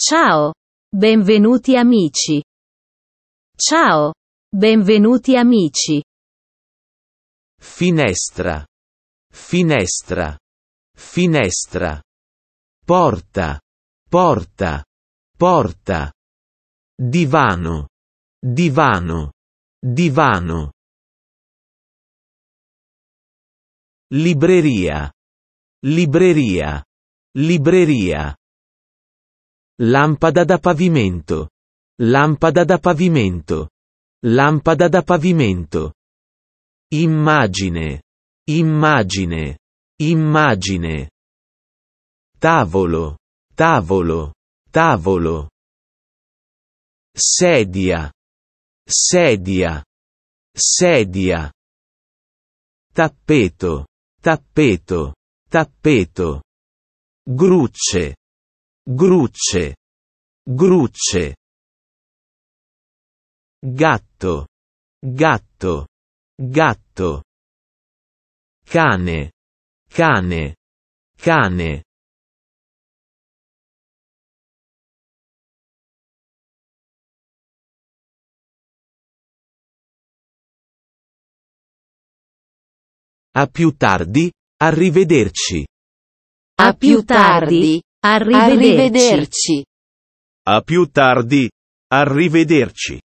Ciao! Benvenuti amici! Ciao! Benvenuti amici! Finestra. Finestra. Finestra. Porta. Porta. Porta. Divano. Divano. Divano. Libreria. Libreria. Libreria. Lampada da pavimento. Lampada da pavimento. Lampada da pavimento. Immagine. Immagine. Immagine. Tavolo. Tavolo. Tavolo. Sedia. Sedia. Sedia. Tappeto. Tappeto. Tappeto. Grucce. Grucce. Grucce. Gatto. Gatto. Gatto. Cane. Cane. Cane. A più tardi, arrivederci. A più tardi. Arrivederci. A più tardi. Arrivederci.